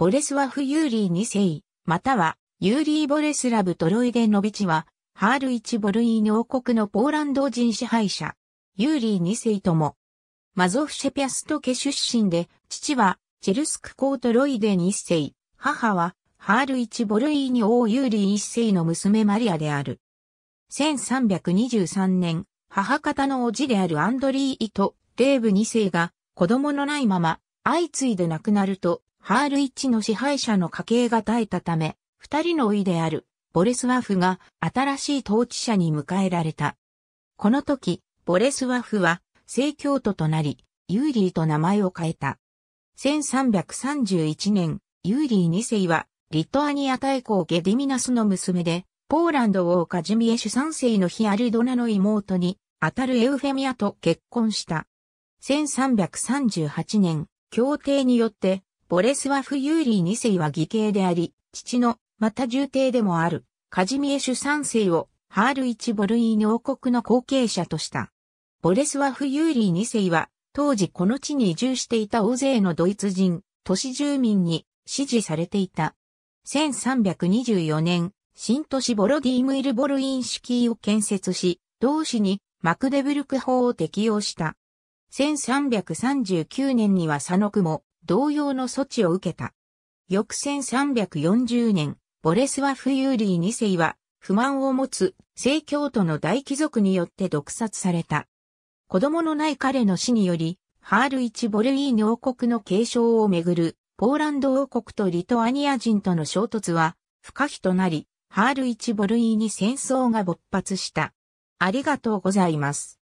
ボレスワフ・ユーリー2世、または、ユーリー・ボレスラブ・トロイデノビチは、ハール・イチ・ボルイーヌ王国のポーランド人支配者、ユーリー2世とも、マゾフシェピャスト家出身で、父は、チェルスク・コート・ロイデ2世、母は、ハール・イチ・ボルイーニ王ユーリー1世の娘マリアである。1323年、母方の叔父であるアンドリーイト、デーブ2世が子供のないまま相次いで亡くなるとハール一の支配者の家系が絶えたため、二人の老いである、ボレスワフが新しい統治者に迎えられた。この時、ボレスワフは、聖教徒となり、ユーリーと名前を変えた。1331年、ユーリー二世は、リトアニア大公ゲディミナスの娘で、ポーランド王カジミエシュ三世のヒアルドナの妹に、あたるエウフェミアと結婚した。1338年、協定によってボレスワフ・ユーリー2世は義兄であり、父の、また重帝でもある、カジミエシュ3世を、ハールチ・ボルイーヌ王国の後継者とした。ボレスワフ・ユーリー2世は、当時この地に移住していた大勢のドイツ人、都市住民に支持されていた。1324年、新都市ボロディームイルボルインシキーを建設し、同市にマクデブルク法を適用した。1339年には左の区も、同様の措置を受けた。翌1340年、ボレスワフ・ユーリー2世は、不満を持つ、正教徒の大貴族によって毒殺された。子供のない彼の死により、ハール一ボルイーニ王国の継承をめぐる、ポーランド王国とリトアニア人との衝突は、不可避となり、ハール一ボルイーニ戦争が勃発した。ありがとうございます。